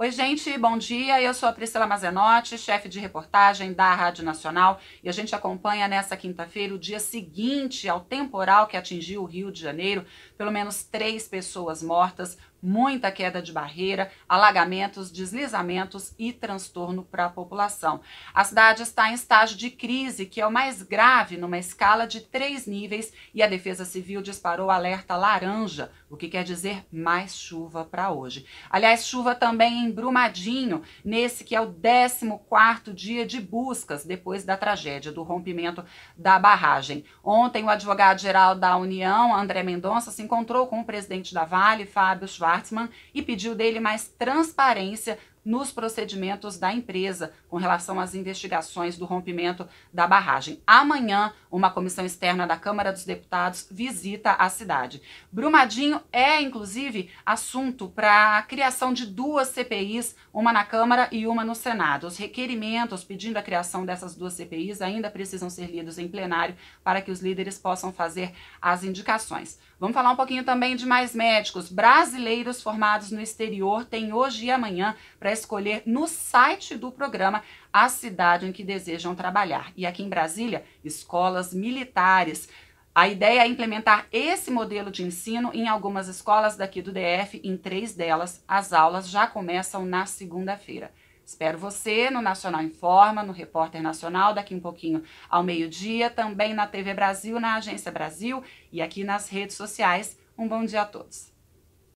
Oi, gente, bom dia. Eu sou a Priscila Mazenotti, chefe de reportagem da Rádio Nacional, e a gente acompanha nessa quinta-feira o dia seguinte ao temporal que atingiu o Rio de Janeiro. Pelo menos três pessoas mortas, muita queda de barreira, alagamentos, deslizamentos e transtorno para a população. A cidade está em estágio de crise, que é o mais grave numa escala de três níveis, e a Defesa Civil disparou alerta laranja, o que quer dizer mais chuva para hoje. Aliás, chuva também em Brumadinho, nesse que é o 14º dia de buscas depois da tragédia do rompimento da barragem. Ontem, o advogado-geral da União, André Mendonça, se encontrou com o presidente da Vale, Fábio Schwarz, Schwartzman e pediu dele mais transparência nos procedimentos da empresa com relação às investigações do rompimento da barragem. Amanhã, uma comissão externa da Câmara dos Deputados visita a cidade. Brumadinho é, inclusive, assunto para a criação de duas CPIs, uma na Câmara e uma no Senado. Os requerimentos pedindo a criação dessas duas CPIs ainda precisam ser lidos em plenário para que os líderes possam fazer as indicações. Vamos falar um pouquinho também de mais médicos. Brasileiros formados no exterior têm hoje e amanhã para escolher no site do programa a cidade em que desejam trabalhar. E aqui em Brasília, escolas militares. A ideia é implementar esse modelo de ensino em algumas escolas daqui do DF. Em três delas, as aulas já começam na segunda-feira. Espero você no Nacional Informa, no Repórter Nacional, daqui um pouquinho ao meio-dia, também na TV Brasil, na Agência Brasil e aqui nas redes sociais. Um bom dia a todos.